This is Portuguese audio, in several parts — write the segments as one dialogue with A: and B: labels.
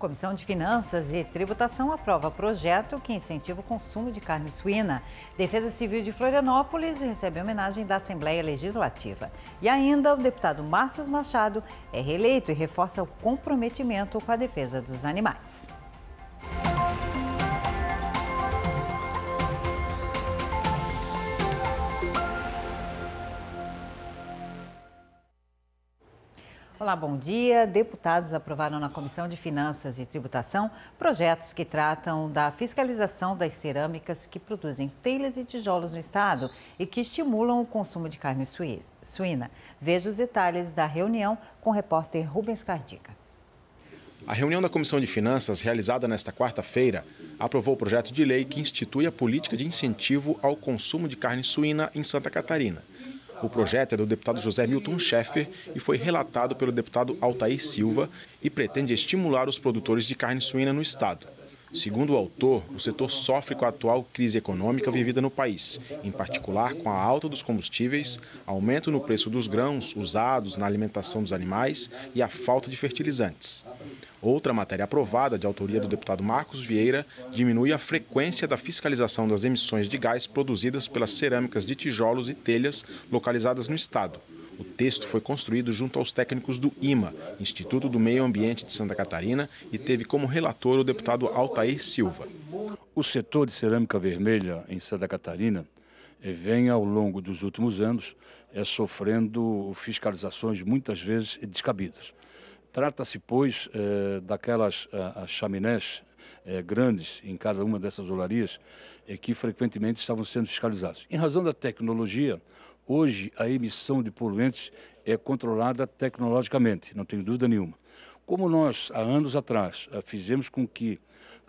A: Comissão de Finanças e Tributação aprova projeto que incentiva o consumo de carne suína. Defesa Civil de Florianópolis recebe homenagem da Assembleia Legislativa. E ainda, o deputado Márcio Machado é reeleito e reforça o comprometimento com a defesa dos animais. Olá, bom dia. Deputados aprovaram na Comissão de Finanças e Tributação projetos que tratam da fiscalização das cerâmicas que produzem telhas e tijolos no estado e que estimulam o consumo de carne suína. Veja os detalhes da reunião com o repórter Rubens Cardica.
B: A reunião da Comissão de Finanças, realizada nesta quarta-feira, aprovou o projeto de lei que institui a política de incentivo ao consumo de carne suína em Santa Catarina. O projeto é do deputado José Milton Schaeffer e foi relatado pelo deputado Altair Silva e pretende estimular os produtores de carne suína no estado. Segundo o autor, o setor sofre com a atual crise econômica vivida no país, em particular com a alta dos combustíveis, aumento no preço dos grãos usados na alimentação dos animais e a falta de fertilizantes. Outra matéria aprovada, de autoria do deputado Marcos Vieira, diminui a frequência da fiscalização das emissões de gás produzidas pelas cerâmicas de tijolos e telhas localizadas no Estado. O texto foi construído junto aos técnicos do IMA, Instituto do Meio Ambiente de Santa Catarina, e teve como relator o deputado Altair Silva. O setor de cerâmica vermelha em Santa Catarina eh, vem, ao longo dos últimos anos, eh, sofrendo fiscalizações muitas vezes descabidas. Trata-se, pois, eh, daquelas a, eh, a chaminés eh, grandes em cada uma dessas olarias eh, que frequentemente estavam sendo fiscalizados. Em razão da tecnologia, hoje a emissão de poluentes é controlada tecnologicamente, não tenho dúvida nenhuma. Como nós, há anos atrás, fizemos com que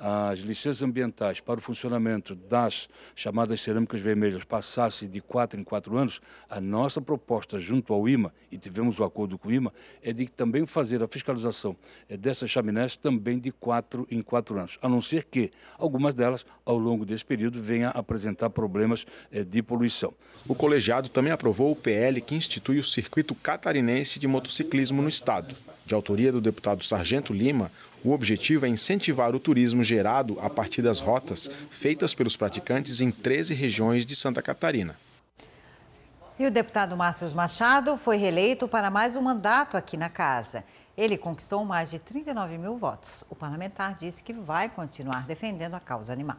B: as licenças ambientais para o funcionamento das chamadas cerâmicas vermelhas passasse de 4 em 4 anos, a nossa proposta junto ao IMA, e tivemos o acordo com o IMA, é de também fazer a fiscalização dessas chaminés também de 4 em 4 anos, a não ser que algumas delas, ao longo desse período, venham a apresentar problemas eh, de poluição. O colegiado também aprovou o PL que institui o Circuito Catarinense de Motociclismo no Estado. De autoria do deputado Sargento Lima, o objetivo é incentivar o turismo gerado a partir das rotas feitas pelos praticantes em 13 regiões de Santa Catarina.
A: E o deputado Márcio Machado foi reeleito para mais um mandato aqui na casa. Ele conquistou mais de 39 mil votos. O parlamentar disse que vai continuar defendendo a causa animal.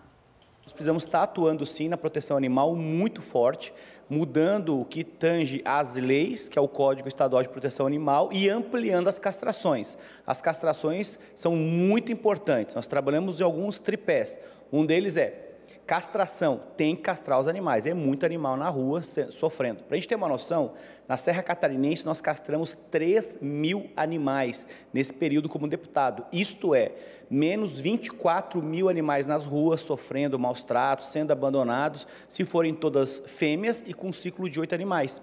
C: Nós precisamos estar atuando sim na proteção animal muito forte, mudando o que tange às leis, que é o Código Estadual de Proteção Animal, e ampliando as castrações. As castrações são muito importantes. Nós trabalhamos em alguns tripés. Um deles é Castração, tem que castrar os animais. É muito animal na rua sofrendo. Para a gente ter uma noção, na Serra Catarinense nós castramos 3 mil animais nesse período como deputado. Isto é, menos 24 mil animais nas ruas sofrendo maus tratos, sendo abandonados, se forem todas fêmeas e com um ciclo de oito animais.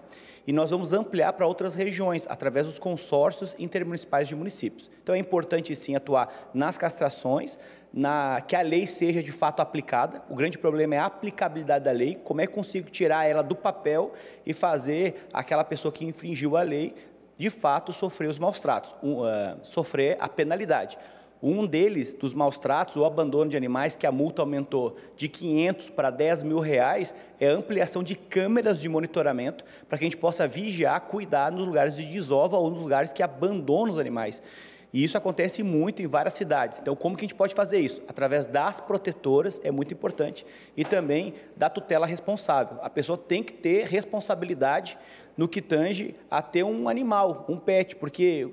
C: E nós vamos ampliar para outras regiões, através dos consórcios intermunicipais de municípios. Então é importante sim atuar nas castrações, na, que a lei seja de fato aplicada. O grande problema é a aplicabilidade da lei, como é que consigo tirar ela do papel e fazer aquela pessoa que infringiu a lei de fato sofrer os maus tratos, um, uh, sofrer a penalidade. Um deles, dos maus tratos ou abandono de animais, que a multa aumentou de 500 para 10 mil reais, é a ampliação de câmeras de monitoramento para que a gente possa vigiar, cuidar nos lugares de desova ou nos lugares que abandonam os animais. E isso acontece muito em várias cidades. Então, como que a gente pode fazer isso? Através das protetoras, é muito importante, e também da tutela responsável. A pessoa tem que ter responsabilidade no que tange a ter um animal, um pet, porque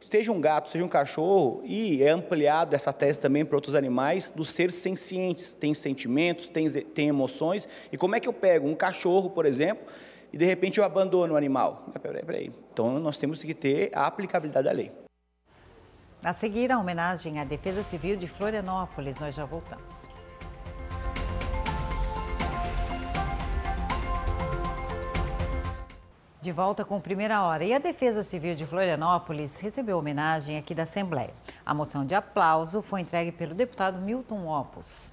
C: seja um gato, seja um cachorro, e é ampliado essa tese também para outros animais, dos seres sencientes, tem sentimentos, tem, tem emoções, e como é que eu pego um cachorro, por exemplo, e de repente eu abandono o animal? Ah, peraí, peraí. Então nós temos que ter a aplicabilidade da lei.
A: A seguir, a homenagem à Defesa Civil de Florianópolis. Nós já voltamos. De volta com primeira hora. E a Defesa Civil de Florianópolis recebeu homenagem aqui da Assembleia. A moção de aplauso foi entregue pelo deputado Milton Opus.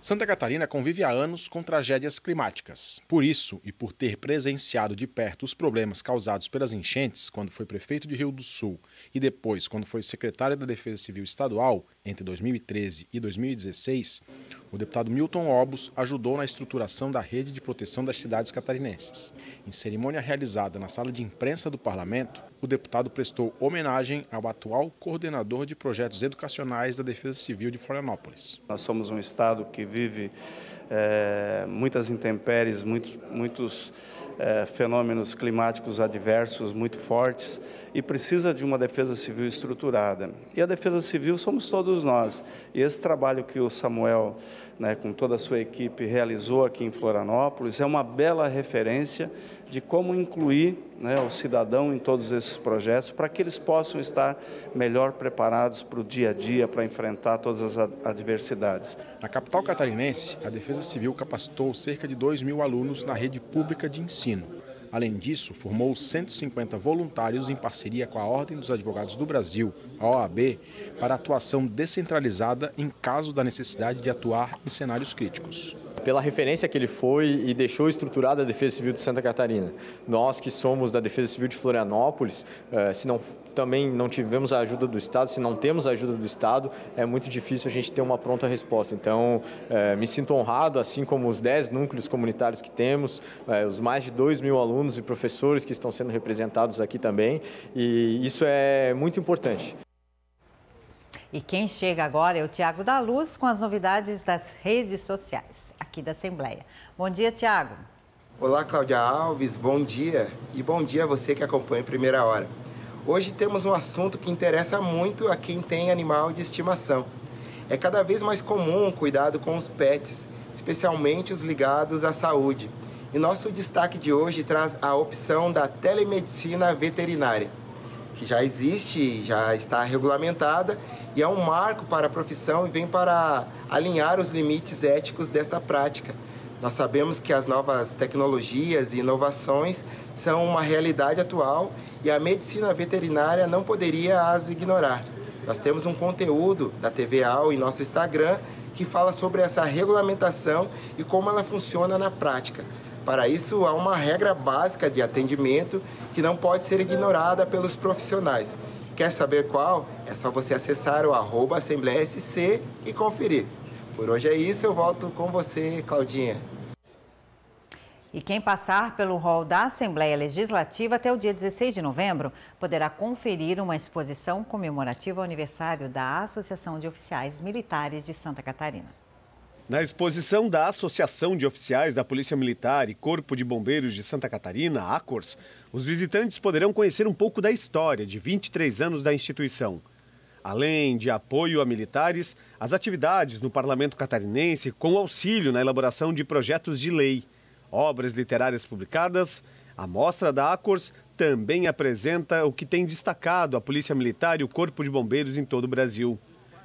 B: Santa Catarina convive há anos com tragédias climáticas. Por isso, e por ter presenciado de perto os problemas causados pelas enchentes quando foi prefeito de Rio do Sul e depois quando foi secretário da Defesa Civil Estadual entre 2013 e 2016, o deputado Milton Obos ajudou na estruturação da rede de proteção das cidades catarinenses. Em cerimônia realizada na sala de imprensa do parlamento, o deputado prestou homenagem ao atual coordenador de projetos educacionais da Defesa
C: Civil de Florianópolis. Nós somos um estado que vive é, muitas intempéries, muitos, muitos é, fenômenos climáticos adversos muito fortes e precisa de uma defesa civil estruturada. E a defesa civil somos todos nós. E esse trabalho que o Samuel né, com toda a sua equipe, realizou aqui em Florianópolis. É uma bela referência de como incluir né, o cidadão em todos esses projetos para que eles possam estar melhor preparados para o dia a dia, para enfrentar todas as adversidades. Na capital catarinense, a Defesa Civil capacitou cerca de 2
B: mil alunos na rede pública de ensino. Além disso, formou 150 voluntários em parceria com a Ordem dos Advogados do Brasil, a OAB, para atuação descentralizada em caso da necessidade de atuar em cenários críticos
C: pela referência que ele foi
B: e deixou estruturada a Defesa Civil de Santa Catarina. Nós que somos da Defesa Civil de Florianópolis, eh, se não também não tivemos a ajuda do Estado, se não temos a ajuda do Estado, é muito difícil a gente ter uma pronta resposta. Então, eh, me sinto honrado, assim como os 10 núcleos comunitários que temos, eh, os mais de 2 mil alunos e professores que estão sendo representados aqui também, e isso é muito importante.
A: E quem chega agora é o Tiago da Luz com as novidades das redes sociais aqui da Assembleia. Bom dia, Tiago.
D: Olá, Cláudia Alves, bom dia e bom dia a você que acompanha Primeira Hora. Hoje temos um assunto que interessa muito a quem tem animal de estimação. É cada vez mais comum o cuidado com os pets, especialmente os ligados à saúde. E nosso destaque de hoje traz a opção da telemedicina veterinária que já existe, já está regulamentada e é um marco para a profissão e vem para alinhar os limites éticos desta prática. Nós sabemos que as novas tecnologias e inovações são uma realidade atual e a medicina veterinária não poderia as ignorar. Nós temos um conteúdo da TV AL em nosso Instagram que fala sobre essa regulamentação e como ela funciona na prática. Para isso, há uma regra básica de atendimento que não pode ser ignorada pelos profissionais. Quer saber qual? É só você acessar o arroba Assembleia SC e conferir. Por hoje é isso, eu volto com você, Claudinha.
A: E quem passar pelo hall da Assembleia Legislativa até o dia 16 de novembro poderá conferir uma exposição comemorativa ao aniversário da Associação de Oficiais Militares de Santa Catarina.
E: Na exposição da Associação de Oficiais da Polícia Militar e Corpo de Bombeiros de Santa Catarina, ACORS, os visitantes poderão conhecer um pouco da história de 23 anos da instituição. Além de apoio a militares, as atividades no parlamento catarinense com auxílio na elaboração de projetos de lei, obras literárias publicadas, a mostra da ACORS também apresenta o que tem destacado a Polícia Militar e o Corpo de Bombeiros em todo o Brasil.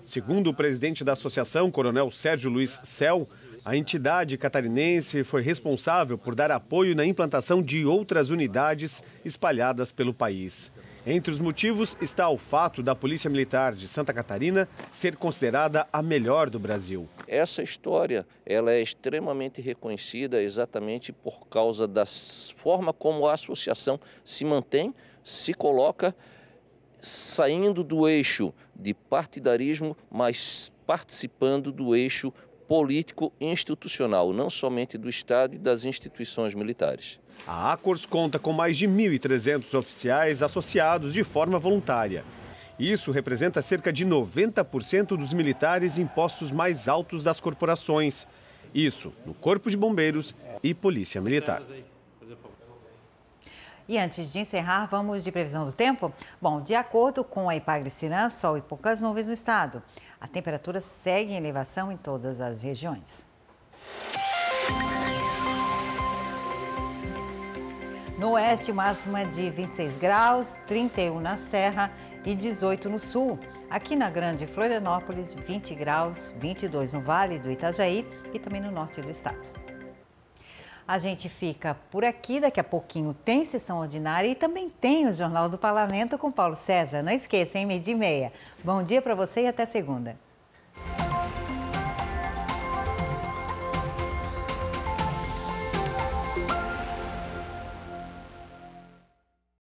E: Segundo o presidente da associação, Coronel Sérgio Luiz Cel, a entidade catarinense foi responsável por dar apoio na implantação de outras unidades espalhadas pelo país. Entre os motivos está o fato da Polícia Militar de Santa Catarina ser considerada a melhor do Brasil.
C: Essa história ela é extremamente reconhecida exatamente por causa da forma como a associação se mantém, se coloca saindo do eixo de partidarismo, mas participando do eixo político institucional, não somente do Estado e das
E: instituições militares. A Acors conta com mais de 1.300 oficiais associados de forma voluntária. Isso representa cerca de 90% dos militares em postos mais altos das corporações. Isso no Corpo de Bombeiros e Polícia Militar.
A: E antes de encerrar, vamos de previsão do tempo? Bom, de acordo com a Ipagriciran, sol e poucas nuvens no estado. A temperatura segue em elevação em todas as regiões. No oeste, máxima de 26 graus, 31 na Serra e 18 no sul. Aqui na Grande Florianópolis, 20 graus, 22 no Vale do Itajaí e também no norte do estado. A gente fica por aqui, daqui a pouquinho tem sessão ordinária e também tem o Jornal do Parlamento com Paulo César. Não esqueça, hein? Meio e meia. Bom dia para você e até segunda.